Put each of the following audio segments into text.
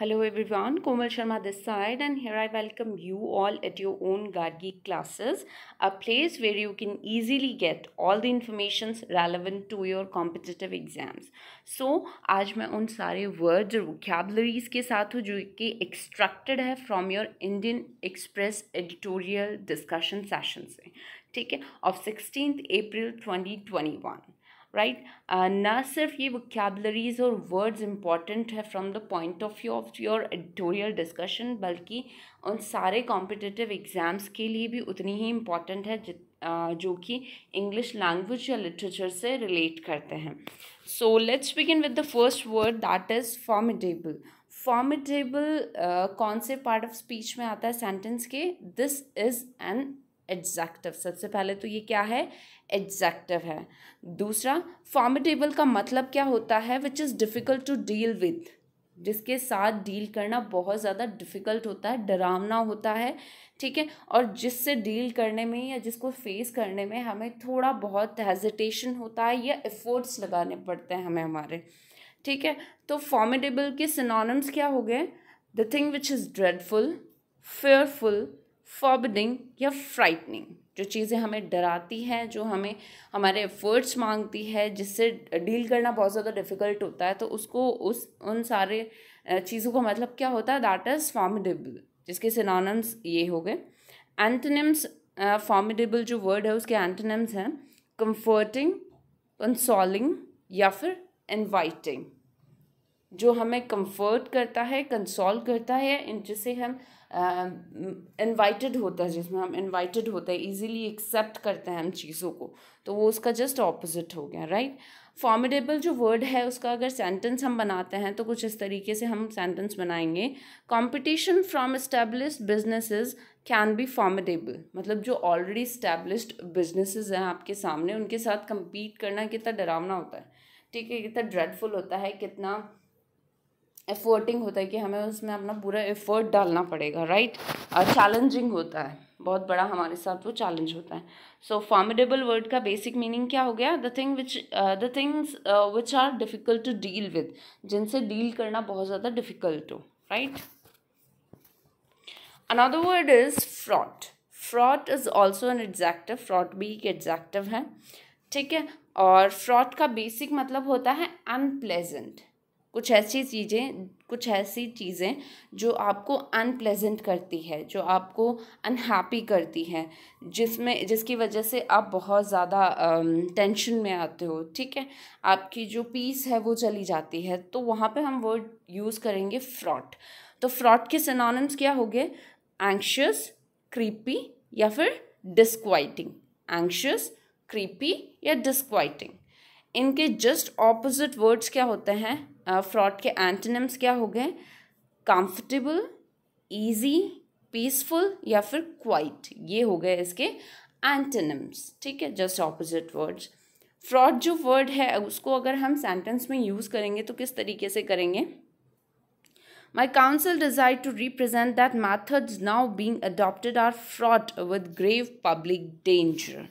Hello everyone Komal Sharma this side and here I welcome you all at your own Gargi classes a place where you can easily get all the information relevant to your competitive exams so आज मैं उन सारे word वैबलरीज के साथ हूँ जो कि extracted है from your Indian Express editorial discussion session से ठीक है of sixteen April twenty right uh, ना सिर्फ ये वोकेबलरीज और वर्ड्स इम्पॉर्टेंट है from the point of view of your editorial discussion बल्कि उन सारे कॉम्पिटिटिव एग्ज़ाम्स के लिए भी उतनी ही इम्पॉर्टेंट है जित जो कि इंग्लिश लैंग्वेज या लिटरेचर से रिलेट करते हैं so let's begin with the first word that is formidable formidable कौन से पार्ट ऑफ स्पीच में आता है सेंटेंस के दिस इज़ एन एडजेक्टिव सबसे पहले तो ये क्या है एडजेक्टिव है दूसरा फॉर्मिटेबल का मतलब क्या होता है which is difficult to deal with जिसके साथ डील करना बहुत ज़्यादा डिफ़िकल्ट होता है डरावना होता है ठीक है और जिससे डील करने में या जिसको फेस करने में हमें थोड़ा बहुत हेजिटेशन होता है या एफर्ट्स लगाने पड़ते हैं हमें हमारे ठीक है तो फॉर्मिटेबल के सिनोनम्स क्या हो गए the thing which is dreadful fearful foreboding या फ्राइटनिंग जो चीज़ें हमें डराती हैं जो हमें हमारे एफर्ट्स मांगती है जिससे डील करना बहुत ज़्यादा डिफ़िकल्ट होता है तो उसको उस उन सारे चीज़ों का मतलब क्या होता है दैट इज़ फॉर्मिडेबल जिसके सिनोनम्स ये हो गए एंटनम्स फॉर्मिडेबल जो वर्ड है उसके एंटनम्स हैं कंफर्टिंग कंसोलिंग या फिर इन्वाइटिंग जो हमें कंफर्ट करता है कंसोल करता है जिसे हम इनवाइटेड होता है जिसमें हम इनवाइटेड होते हैं इजीली एक्सेप्ट करते हैं हम चीज़ों को तो वो उसका जस्ट ऑपोजिट हो गया राइट फॉर्मिडेबल जो वर्ड है उसका अगर सेंटेंस हम बनाते हैं तो कुछ इस तरीके से हम सेंटेंस बनाएंगे competition from establish businesses can be formidable मतलब जो ऑलरेडी इस्टेब्लिश्ड बिजनेसेस हैं आपके सामने उनके साथ कम्पीट करना कितना डरावना होता है ठीक है कितना ड्रेडफुल होता है कितना एफर्टिंग होता है कि हमें उसमें अपना पूरा एफर्ट डालना पड़ेगा राइट चैलेंजिंग होता है बहुत बड़ा हमारे साथ वो चैलेंज होता है सो फॉर्मिडेबल वर्ड का बेसिक मीनिंग क्या हो गया the thing which the things which are difficult to deal with जिनसे डील करना बहुत ज़्यादा डिफ़िकल्ट हो right another word is fraught fraught is also an adjective fraught भी एक एग्जैक्टिव है ठीक है और फ्रॉड का बेसिक मतलब होता है अनप्लेजेंट कुछ ऐसी चीज़ें कुछ ऐसी चीज़ें जो आपको अनप्लेजेंट करती है जो आपको अनहैप्पी करती है जिसमें जिसकी वजह से आप बहुत ज़्यादा टेंशन में आते हो ठीक है आपकी जो पीस है वो चली जाती है तो वहाँ पे हम वर्ड यूज़ करेंगे फ्रॉड तो फ्रॉड के सिनोनिम्स क्या हो गए एंक्शस क्रीपी या फिर डिस्क्वाइटिंग एंक्शस क्रीपी या डिस्क्वाइटिंग इनके जस्ट ऑपोजिट वर्ड्स क्या होते हैं फ्रॉड के एंटनम्स क्या हो गए कंफर्टेबल ईजी पीसफुल या फिर क्वाइट ये हो गए इसके एंटनम्स ठीक है जस्ट ऑपोजिट वर्ड्स फ्रॉड जो वर्ड है उसको अगर हम सेंटेंस में यूज़ करेंगे तो किस तरीके से करेंगे my council desired to represent that methods now being adopted are fraught with grave public danger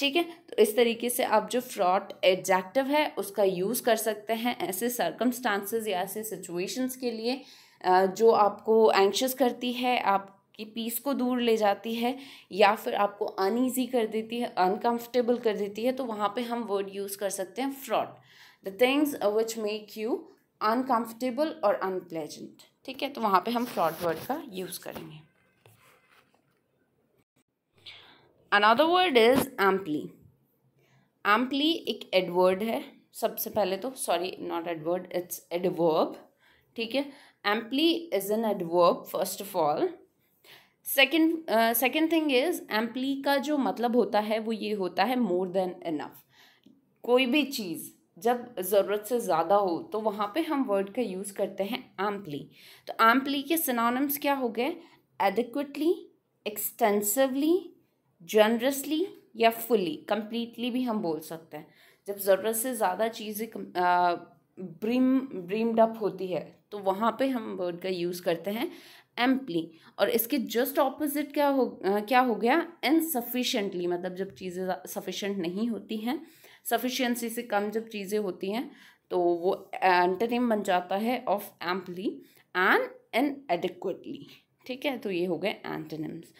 ठीक है तो इस तरीके से आप जो फ्रॉड एडजेक्टिव है उसका यूज़ कर सकते हैं ऐसे सर्कमस्टांसेस या ऐसे सिचुएशंस के लिए जो आपको एंक्शस करती है आप कि पीस को दूर ले जाती है या फिर आपको अनईजी कर देती है अनकंफर्टेबल कर देती है तो वहाँ पे हम वर्ड यूज़ कर सकते हैं fraught the things which make you uncomfortable और अनप्लेजेंट ठीक है तो वहाँ पे हम फ्रॉड वर्ड का यूज़ करेंगे another word is amply amply एक एडवर्ड है सबसे पहले तो sorry not Edward it's adverb ठीक है amply is an adverb first of all second second thing is amply का जो मतलब होता है वो ये होता है मोर देन इनफ कोई भी चीज़ जब ज़रूरत से ज़्यादा हो तो वहाँ पे हम वर्ड का यूज़ करते हैं एम्पली तो एम्पली के सिनोनिम्स क्या हो गए एडिक्वेटली एक्सटेंसिवली जनरसली या फुली कम्प्लीटली भी हम बोल सकते हैं जब ज़रूरत से ज़्यादा चीज़ें ब्रिम ब्रीम्ड अप होती है तो वहाँ पे हम वर्ड का यूज़ करते हैं एम्पली और इसके जस्ट ऑपोजिट क्या हो क्या हो गया इनसफिशेंटली मतलब जब चीज़ें सफिशेंट नहीं होती हैं सफिशेंसी से कम जब चीज़ें होती हैं तो वो एंटनिम बन जाता है of amply and inadequately ठीक है तो ये हो गए एंटनिम्स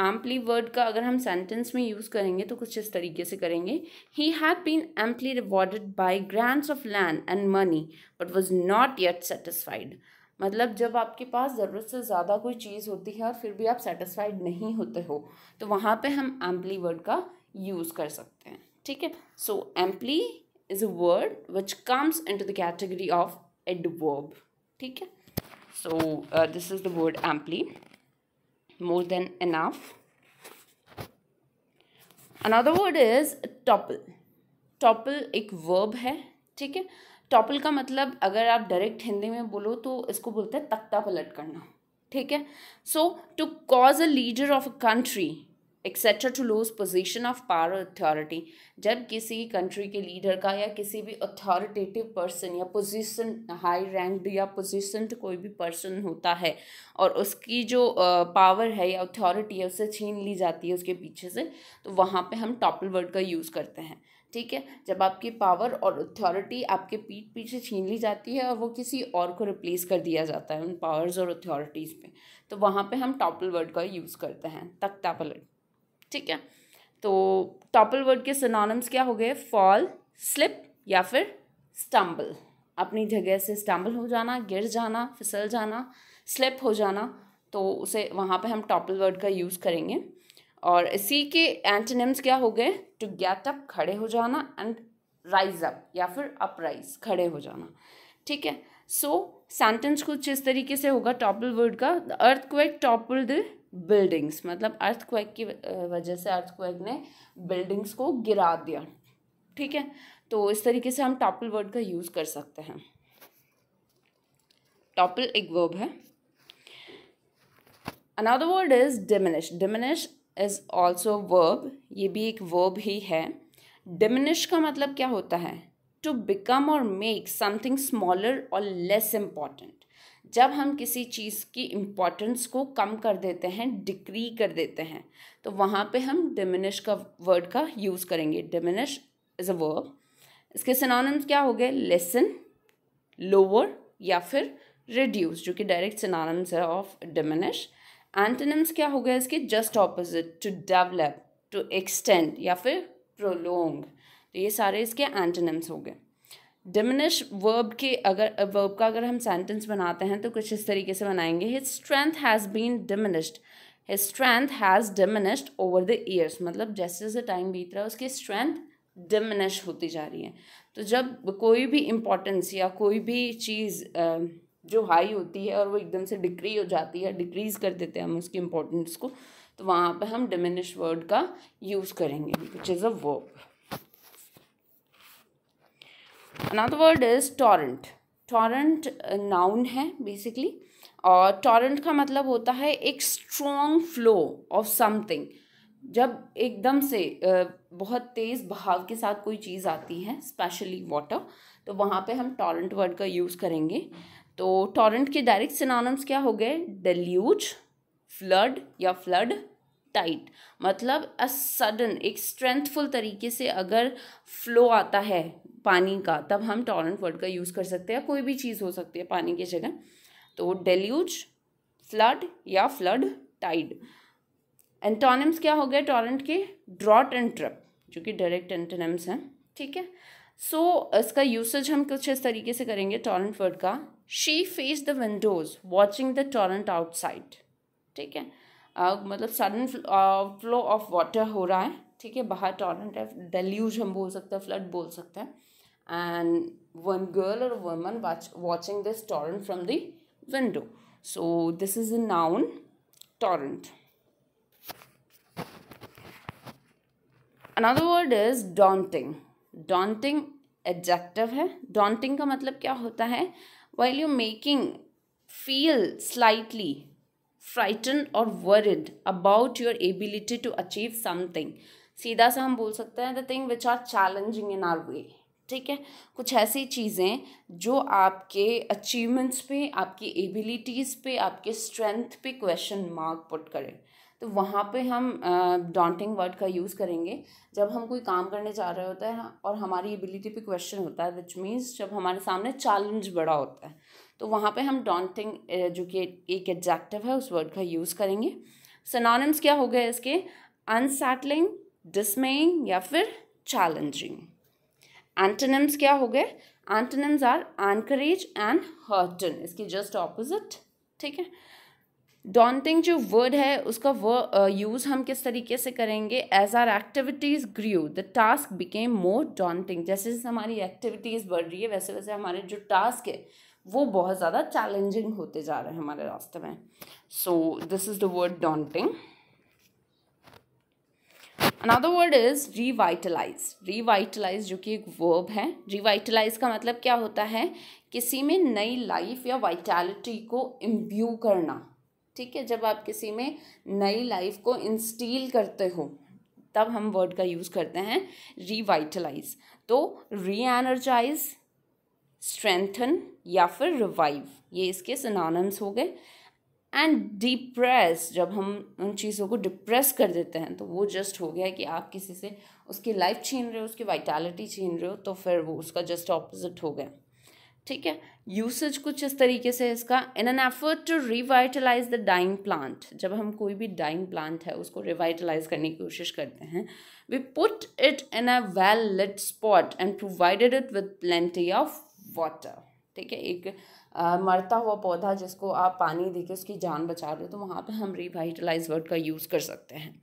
एम्पली वर्ड का अगर हम सेंटेंस में यूज़ करेंगे तो कुछ इस तरीके से करेंगे he had been amply rewarded by grants of land and money but was not yet satisfied मतलब जब आपके पास ज़रूरत से ज़्यादा कोई चीज़ होती है और फिर भी आप सेटिस्फाइड नहीं होते हो तो वहाँ पे हम एम्पली वर्ड का यूज़ कर सकते हैं ठीक है so amply is a word which comes into the category of adverb ठीक है so this is the word amply more than enough. Another word is topple topple एक वर्ब है ठीक है टॉपल का मतलब अगर आप डायरेक्ट हिंदी में बोलो तो इसको बोलते हैं तख्ता पलट करना ठीक है so to cause a leader of a country etcetera to lose position of power authority जब किसी कंट्री के लीडर का या किसी भी अथॉरिटेटिव पर्सन या पोजिशन हाई रैंक या पोजिशन कोई भी पर्सन होता है और उसकी जो पावर है या अथॉरिटी है उससे छीन ली जाती है उसके पीछे से तो वहाँ पर हम टॉपल वर्ड का यूज़ करते हैं ठीक है जब आपकी पावर और अथॉरिटी आपके पीठ पीछे छीन ली जाती है और वो किसी और को रिप्लेस कर दिया जाता है उन पावर्स और अथॉरिटीज़ पे तो वहाँ पे हम टॉपल वर्ड का यूज़ करते हैं तख्ता पलट ठीक है तो टॉपल वर्ड के सनानम्स क्या हो गए फॉल स्लिप या फिर स्टम्बल अपनी जगह से स्टम्बल हो जाना गिर जाना फिसल जाना स्लिप हो जाना तो उसे वहाँ पे हम टॉपल वर्ड का यूज़ करेंगे और इसी के एंटनिम्स क्या हो गए टू गेट अप खड़े हो जाना एंड राइज अप या फिर अपराइज खड़े हो जाना ठीक है सो सेंटेंस कुछ इस तरीके से होगा टॉपल वर्ड का earthquake topple the buildings मतलब अर्थक्वेक की वजह से अर्थक्वेक ने बिल्डिंग्स को गिरा दिया ठीक है तो इस तरीके से हम टॉपल वर्ड का यूज़ कर सकते हैं टॉपल एक वर्ब है another word is diminish diminish is also verb ये भी एक वर्ब ही है डिमिनिश का मतलब क्या होता है टू बिकम और मेक समथिंग स्मॉलर और लेस इम्पॉर्टेंट जब हम किसी चीज़ की इम्पोर्टेंस को कम कर देते हैं डिक्री कर देते हैं तो वहाँ पे हम डिमिनिश का वर्ड का यूज़ करेंगे डिमिनिश इज़ अ वर्ब इसके सिनोनिम्स क्या हो गए लेसन लोअर या फिर रिड्यूस जो कि डायरेक्ट सिनोनिम्स है ऑफ डिमिनिश एंटनिम्स क्या हो गए इसके just opposite to develop to extend या फिर प्रोलोंग तो ये सारे इसके एंटनिम्स हो गए डिमिनिश वर्ब के अगर वर्ब का अगर हम सेंटेंस बनाते हैं तो कुछ इस तरीके से बनाएंगे his strength has been diminished his strength has diminished over the years मतलब जैसे जैसे टाइम बीत रहा है उसकी स्ट्रेंथ डिमिनिश होती जा रही है तो जब कोई भी इम्पोर्टेंस या कोई भी चीज़ जो हाई होती है और वो एकदम से डिक्री हो जाती है डिक्रीज़ कर देते हैं हम उसकी इम्पोर्टेंस को तो वहाँ पे हम डिमिनिश वर्ड का यूज़ करेंगे which is a verb another word is torrent torrent noun है बेसिकली और टॉरेंट का मतलब होता है एक स्ट्रॉन्ग फ्लो ऑफ समथिंग जब एकदम से बहुत तेज़ बहाव के साथ कोई चीज़ आती है स्पेशली वाटर तो वहाँ पे हम टॉरेंट वर्ड का यूज़ करेंगे तो टॉरेंट के डायरेक्ट सिनोनिम्स क्या हो गए डल्यूज फ्लड या फ्लड टाइट मतलब अ सडन एक स्ट्रेंथफुल तरीके से अगर फ्लो आता है पानी का तब हम टॉरेंट वर्ड का यूज़ कर सकते हैं कोई भी चीज़ हो सकती है पानी की जगह तो डेल्यूज फ्लड या फ्लड टाइड एंटोनिम्स क्या हो गए टॉरेंट के ड्रॉट एंड ट्रप जो कि डायरेक्ट एंटोनिम्स हैं ठीक है सो so, इसका यूसेज हम कुछ इस तरीके से करेंगे टॉरेंट वर्ड का she face the windows watching the torrent outside ठीक है मतलब सडन फ्लो ऑफ वाटर हो रहा है ठीक है बाहर टॉरेंट है डेल्यूज हम बोल सकते हैं फ्लड बोल सकते हैं एंड वन गर्ल और woman watching this torrent from the window so this is a noun torrent another word is daunting daunting adjective है डॉन्टिंग का मतलब क्या होता है while you making feel slightly frightened और worried about your ability to achieve something सीधा सा हम बोल सकते हैं the thing which are challenging in our way ठीक है कुछ ऐसी चीज़ें जो आपके अचीवमेंट्स पे आपकी एबिलिटीज़ पे आपके स्ट्रेंथ पे क्वेश्चन मार्क पुट करें तो वहाँ पे हम डॉन्टिंग वर्ड का यूज़ करेंगे जब हम कोई काम करने जा रहे होता है और हमारी एबिलिटी पे क्वेश्चन होता है विच मीन्स जब हमारे सामने चैलेंज बड़ा होता है तो वहाँ पे हम डॉन्टिंग जो कि एक एग्जैक्टिव है उस वर्ड का यूज़ करेंगे सनानम्स क्या हो गए इसके अनसेटलिंग डिसमेइंग या फिर चैलेंजिंग एंटनम्स क्या हो गए antonyms are encourage and hearten इसके जस्ट ऑपोजिट ठीक है डॉन्टिंग जो वर्ड है उसका वो यूज़ हम किस तरीके से करेंगे as our activities grew the task became more daunting जैसे जैसे हमारी एक्टिविटीज़ बढ़ रही है वैसे वैसे हमारे जो टास्क है वो बहुत ज़्यादा चैलेंजिंग होते जा रहे हैं हमारे रास्ते में so this is the word daunting another word is revitalise revitalise जो कि एक वर्ब है रिवाइटलाइज का मतलब क्या होता है किसी में नई लाइफ या वाइटैलिटी को इम्ब्यू करना ठीक है जब आप किसी में नई लाइफ को इंस्टील करते हो तब हम वर्ड का यूज़ करते हैं रिवाइटलाइज तो री एनर्जाइज़ स्ट्रेंथन या फिर रिवाइव ये इसके सिनानम्स हो गए एंड डिप्रेस जब हम उन चीज़ों को डिप्रेस कर देते हैं तो वो जस्ट हो गया कि आप किसी से उसकी लाइफ छीन रहे हो उसकी वाइटालिटी छीन रहे हो तो फिर वो उसका जस्ट ऑपोजिट हो गया ठीक है यूसेज कुछ इस तरीके से इसका in an effort to revitalise the dying plant जब हम कोई भी डाइंग प्लांट है उसको रिवाइटलाइज करने की कोशिश करते हैं we put it in a well lit spot and provided it with plenty of water ठीक है एक आ, मरता हुआ पौधा जिसको आप पानी देके उसकी जान बचा रहे हो तो वहाँ पे हम रिवाइटलाइज वर्ड का यूज़ कर सकते हैं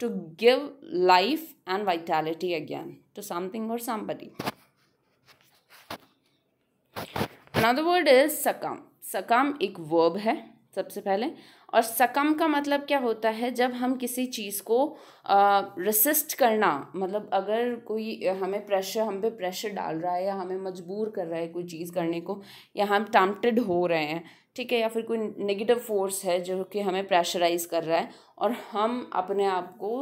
to give life and vitality again to something और somebody another word is succumb succumb एक वर्ब है सबसे पहले और सकम का मतलब क्या होता है जब हम किसी चीज़ को रसिस्ट करना मतलब अगर कोई हमें प्रेशर हम पे प्रेशर डाल रहा है या हमें मजबूर कर रहा है कोई चीज़ करने को या हम टम्पटेड हो रहे हैं ठीक है या फिर कोई नेगेटिव फोर्स है जो कि हमें प्रेशराइज कर रहा है और हम अपने आप को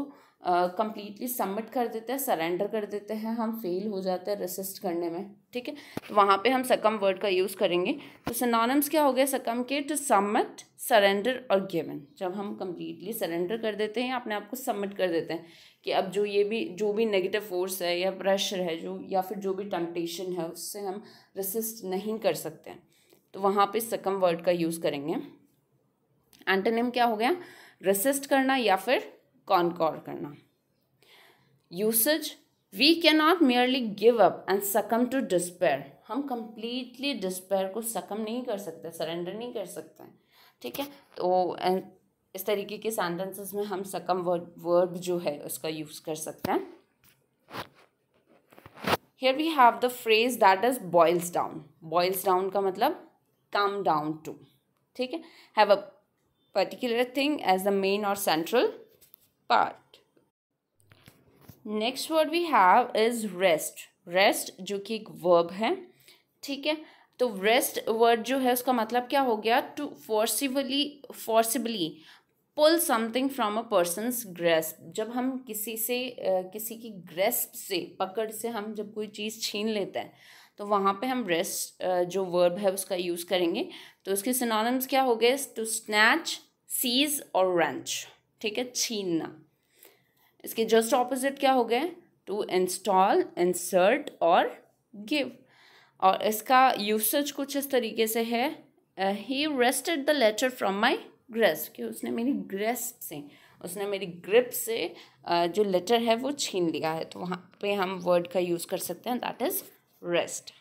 कम्प्लीटली uh, सबमिट कर देते हैं सरेंडर कर देते हैं हम फेल हो जाते हैं रेसिस्ट करने में ठीक है तो वहाँ पे हम सकम वर्ड का यूज़ करेंगे तो सनानम्स क्या हो गया सकम के टू सबमिट सरेंडर और गिवन जब हम कम्प्लीटली सरेंडर कर देते हैं अपने आप को सबमिट कर देते हैं कि अब जो ये भी जो भी नेगेटिव फोर्स है या प्रेशर है जो या फिर जो भी टम्पटेशन है उससे हम रेसिस्ट नहीं कर सकते तो वहाँ पर सकम वर्ड का यूज़ करेंगे एंटोनिम क्या हो गया रेसिस्ट करना या फिर कॉन्कॉर करना usage we can not merely give up and succumb to despair हम कंप्लीटली डिस्पेयर को सकम नहीं कर सकते सरेंडर नहीं कर सकते ठीक है तो इस तरीके के सेंटेंसेस में हम सकम वर्ड वर्ब जो है उसका यूज़ कर सकते हैं here we have the phrase that is boils down boils down का मतलब कम डाउन टू ठीक है have a particular thing as the main और central part next word we have is wrest wrest जो कि एक वर्ब है ठीक है तो रेस्ट वर्ड जो है उसका मतलब क्या हो गया to forcibly forcibly pull something from a person's grasp जब हम किसी से किसी की ग्रेस्प से पकड़ से हम जब कोई चीज़ छीन लेते हैं तो वहाँ पे हम रेस्ट जो वर्ब है उसका यूज़ करेंगे तो उसके सिनोनिम्स क्या हो गए टू स्नैच सीज और रेंच ठीक है छीनना इसके जस्ट ऑपोजिट क्या हो गए टू इंस्टॉल इंसर्ट और गिव और इसका यूसेज कुछ इस तरीके से है he wrested the letter from my grasp कि उसने मेरी ग्रेस से उसने मेरी ग्रिप से uh, जो लेटर है वो छीन लिया है तो वहाँ पे हम वर्ड का यूज़ कर सकते हैं that is wrest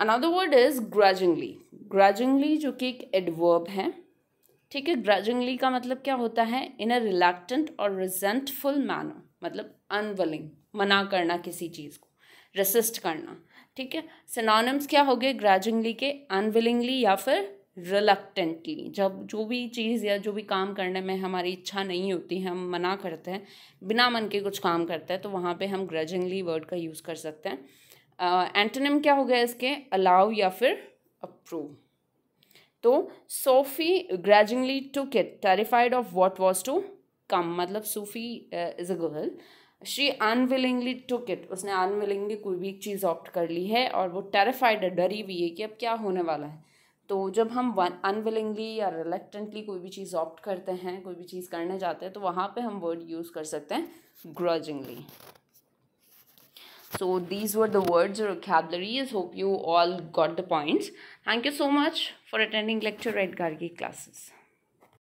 another word is grudgingly grudgingly जो कि एक एडवर्ब है ठीक है ग्रजिंगली का मतलब क्या होता है इन अ रिलैक्टेंट और रिजेंटफुल मैनर मतलब अनविलिंग मना करना किसी चीज़ को रेसिस्ट करना ठीक है सिनोनिम्स क्या हो गए ग्रेजुअली के अनविलिंगली या फिर रिलक्टेंटली जब जो भी चीज़ या जो भी काम करने में हमारी इच्छा नहीं होती है हम मना करते हैं बिना मन के कुछ काम करते हैं तो वहाँ पे हम ग्रेजुअली वर्ड का यूज़ कर सकते हैं एंटोनिम uh, क्या हो गया इसके अलाउ या फिर अप्रूव तो Sophie gradually to it terrified of what was to come मतलब Sophie is a girl she unwillingly to kit उसने अनविलिंगली कोई भी एक चीज़ ऑप्ट कर ली है और वो टेरिफाइड है डरी हुई है कि अब क्या होने वाला है तो जब हम अनविलिंगली या रिलेक्टेंटली कोई भी चीज़ ऑप्ट करते हैं कोई भी चीज़ करने जाते हैं तो वहाँ पे हम वर्ड यूज़ कर सकते हैं ग्रजिंगली So these were the words or vocabularies. Hope you all got the points. Thank you so much for attending lecture at Gargi classes.